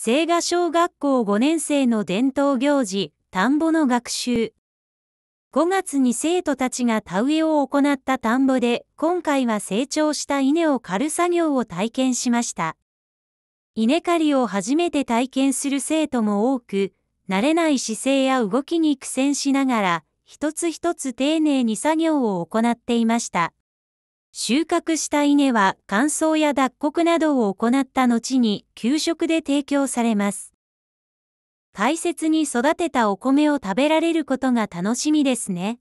青賀小学校5年生の伝統行事、田んぼの学習。5月に生徒たちが田植えを行った田んぼで、今回は成長した稲を刈る作業を体験しました。稲刈りを初めて体験する生徒も多く、慣れない姿勢や動きに苦戦しながら、一つ一つ丁寧に作業を行っていました。収穫した稲は乾燥や脱穀などを行った後に給食で提供されます。大切に育てたお米を食べられることが楽しみですね。